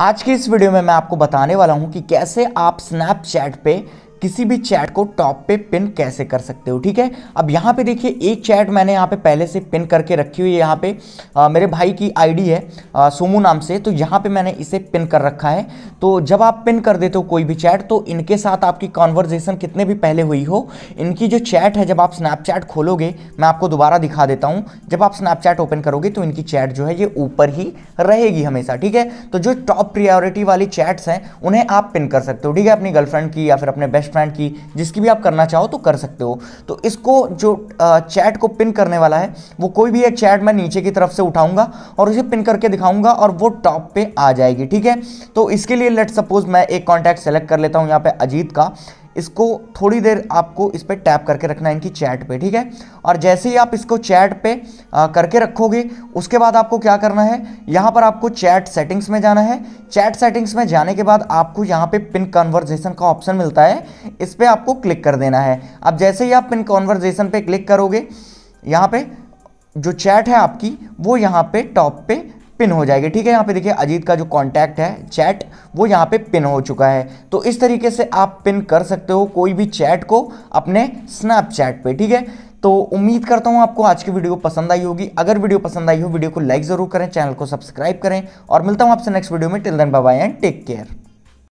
आज की इस वीडियो में मैं आपको बताने वाला हूं कि कैसे आप स्नैपचैट पे किसी भी चैट को टॉप पे पिन कैसे कर सकते हो ठीक है अब यहाँ पे देखिए एक चैट मैंने यहाँ पे पहले से पिन करके रखी हुई है यहाँ पे आ, मेरे भाई की आईडी है आ, सोमू नाम से तो यहाँ पे मैंने इसे पिन कर रखा है तो जब आप पिन कर देते हो कोई भी चैट तो इनके साथ आपकी कॉन्वर्जेसन कितने भी पहले हुई हो इनकी जो चैट है जब आप स्नैपचैट खोलोगे मैं आपको दोबारा दिखा देता हूँ जब आप स्नैपचैट ओपन करोगे तो इनकी चैट जो है ये ऊपर ही रहेगी हमेशा ठीक है तो जो टॉप प्रियोरिटी वाली चैट्स हैं उन्हें आप पिन कर सकते हो ठीक है अपनी गर्लफ्रेंड की या फिर अपने बेस्ट एक्सपैंड की जिसकी भी आप करना चाहो तो कर सकते हो तो इसको जो चैट को पिन करने वाला है वो कोई भी एक चैट मैं नीचे की तरफ से उठाऊंगा और उसे पिन करके दिखाऊंगा और वो टॉप पे आ जाएगी ठीक है तो इसके लिए लेट सपोज मैं एक कॉन्टैक्ट सेलेक्ट कर लेता हूँ यहाँ पे अजीत का इसको थोड़ी देर आपको इस पर टैप करके रखना है इनकी चैट पे ठीक है और जैसे ही आप इसको चैट पे आ, करके रखोगे उसके बाद आपको क्या करना है यहाँ पर आपको चैट सेटिंग्स में जाना है चैट सेटिंग्स में जाने के बाद आपको यहाँ पे पिन कन्वर्जेशन का ऑप्शन मिलता है इस पर आपको क्लिक कर देना है अब जैसे ही आप पिन कॉन्वर्जेसन पर क्लिक करोगे यहाँ पर जो चैट है आपकी वो यहाँ पर टॉप पर पिन हो जाएगी ठीक है यहाँ पे देखिए अजीत का जो कॉन्टैक्ट है चैट वो यहाँ पे पिन हो चुका है तो इस तरीके से आप पिन कर सकते हो कोई भी चैट को अपने स्नैपचैट पे ठीक है तो उम्मीद करता हूँ आपको आज की वीडियो पसंद आई होगी अगर वीडियो पसंद आई हो वीडियो को लाइक ज़रूर करें चैनल को सब्सक्राइब करें और मिलता हूँ आपसे नेक्स्ट वीडियो में till then bye and take care